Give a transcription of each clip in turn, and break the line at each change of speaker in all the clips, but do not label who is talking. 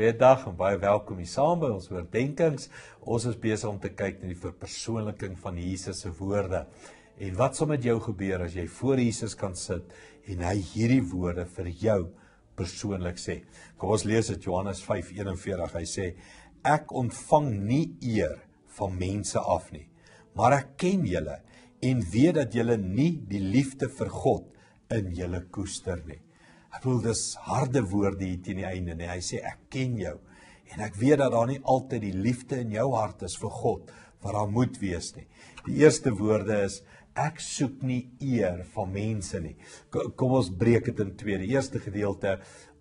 goeie dag en baie welkom hier saam by ons oordeenkings. Ons is besig om te kyk na die verpersoonliking van Jesus se woorde. En wat sal met jou gebeur as jy voor Jesus kan sit en hy hierdie woorde vir jou persoonlik sê? Kom ons lees dit Johannes 5:41. Hy sê: Ek ontvang nie eer van mense af nie, maar ek ken julle en weet dat julle nie die liefde vir God in julle koester nie. Hy wil dis harde woorde hier teen die einde, nee, hy sê ek ken jou en ek weet dat daar nie altyd die liefde in jou hart is vir God wat daar moet wees nie. Die eerste woorde is ek soek nie eer van mense nie. Kom ons breek dit in twee. Die eerste gedeelte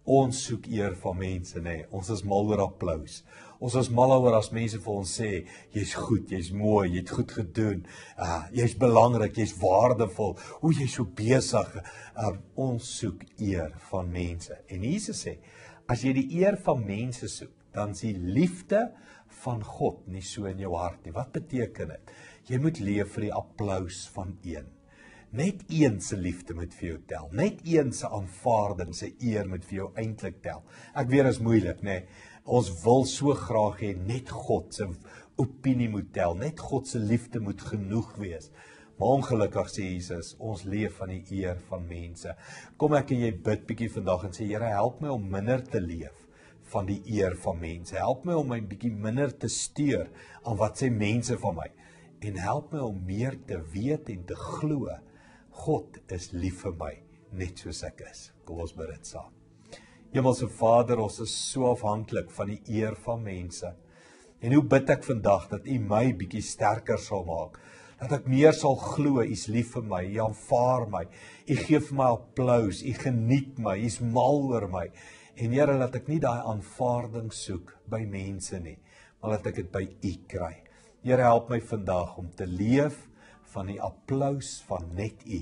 ons soek eer van mense nê. Nee. Ons is mal oor applous. Ons is mal oor as mense vir ons sê jy's goed, jy's mooi, jy het goed gedoen. Uh jy's belangrik, jy's waardevol. Hoe jy so besig. Uh ons soek eer van mense. En Jesus sê, as jy die eer van mense soek, dan is die liefde van God nie so in jou hart nie. Wat beteken dit? Jy moet leef vir die applous van een net een se liefde moet vir jou tel. Net een se aanvaarding, se eer moet vir jou eintlik tel. Ek weet dit is moeilik, nê. Nee. Ons wil so graag hê net God se opinie moet tel, net God se liefde moet genoeg wees. Maar ongelukkig sê Jesus, ons leef van die eer van mense. Kom ek en jy bid bietjie vandag en sê Here, help my om minder te leef van die eer van mense. Help my om my bietjie minder te steur aan wat sê mense van my en help my om meer te weet en te glo God is lief vir my net soos ek is. Kom ons bid dit saam. Hemelse Vader, ons is so afhanklik van die eer van mense. En hoe bid ek vandag dat U my bietjie sterker sal maak, dat ek meer sal glo U's lief vir my, U aanvaar my. U gee vir my applous, U geniet my, U's mal oor my. En Here, laat ek nie daai aanvaarding soek by mense nie, maar laat ek dit by U kry. Here, help my vandag om te leef van die applous van net U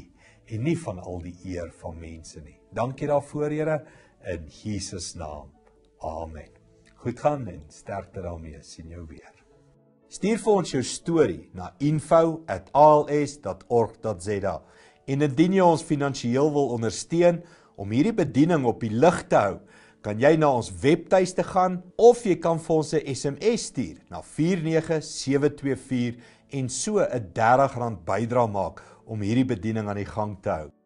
en nie van al die eer van mense nie. Dankie daarvoor, Here, in Jesus naam. Amen. Goed gaan en sterkte daarmee. sien jou weer. Stuur vir ons jou storie na info@als.org.za. En indien jy ons finansiëel wil ondersteun om hierdie bediening op die lig te hou, kan jy na ons webtuiste gaan of jy kan vir ons 'n SMS stuur na 49724 en so 'n R30 bydrae maak om hierdie bediening aan die gang te hou.